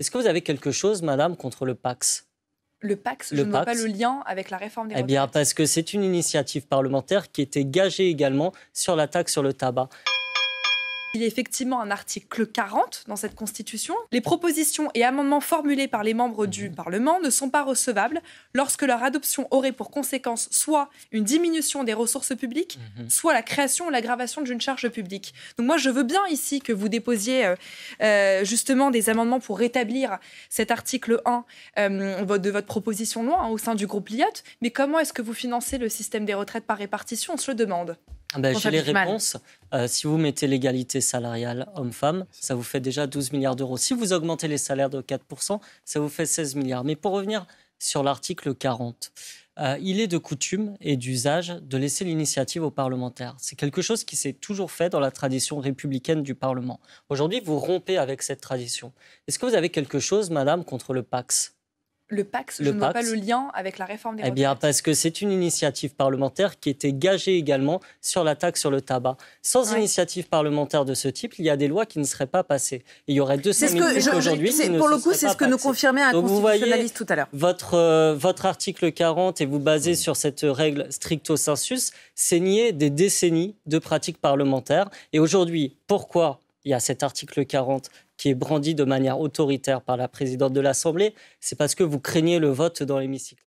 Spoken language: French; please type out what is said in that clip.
Est-ce que vous avez quelque chose, madame, contre le PAX le PAX, je ne vois pas le lien avec la réforme des retraites. Eh bien, parce que c'est une initiative parlementaire qui était gagée également sur la taxe sur le tabac. Il y a effectivement un article 40 dans cette Constitution. Les propositions et amendements formulés par les membres du mhm. Parlement ne sont pas recevables lorsque leur adoption aurait pour conséquence soit une diminution des ressources publiques, mhm. soit la création ou l'aggravation d'une charge publique. Donc moi, je veux bien ici que vous déposiez euh, euh, justement des amendements pour rétablir cet article 1 euh, de votre proposition de loi hein, au sein du groupe Liotte, mais comment est-ce que vous financez le système des retraites par répartition On se le demande. Ah bah, j'ai les réponses. Euh, si vous mettez l'égalité salariale homme-femme, ça vous fait déjà 12 milliards d'euros. Si vous augmentez les salaires de 4%, ça vous fait 16 milliards. Mais pour revenir sur l'article 40, euh, il est de coutume et d'usage de laisser l'initiative aux parlementaires. C'est quelque chose qui s'est toujours fait dans la tradition républicaine du Parlement. Aujourd'hui, vous rompez avec cette tradition. Est-ce que vous avez quelque chose, Madame, contre le Pax le PAX, je ne vois pas le lien avec la réforme des Eh bien, parce que c'est une initiative parlementaire qui était gagée également sur la taxe sur le tabac. Sans initiative parlementaire de ce type, il y a des lois qui ne seraient pas passées. Il y aurait deux semaines aujourd'hui Pour le coup, c'est ce que nous confirmait un constitutionnaliste tout à l'heure. Votre, euh, votre article 40, et vous basez sur cette règle stricto sensus, c'est nier des décennies de pratiques parlementaires. Et aujourd'hui, pourquoi il y a cet article 40 qui est brandi de manière autoritaire par la présidente de l'Assemblée, c'est parce que vous craignez le vote dans l'hémicycle.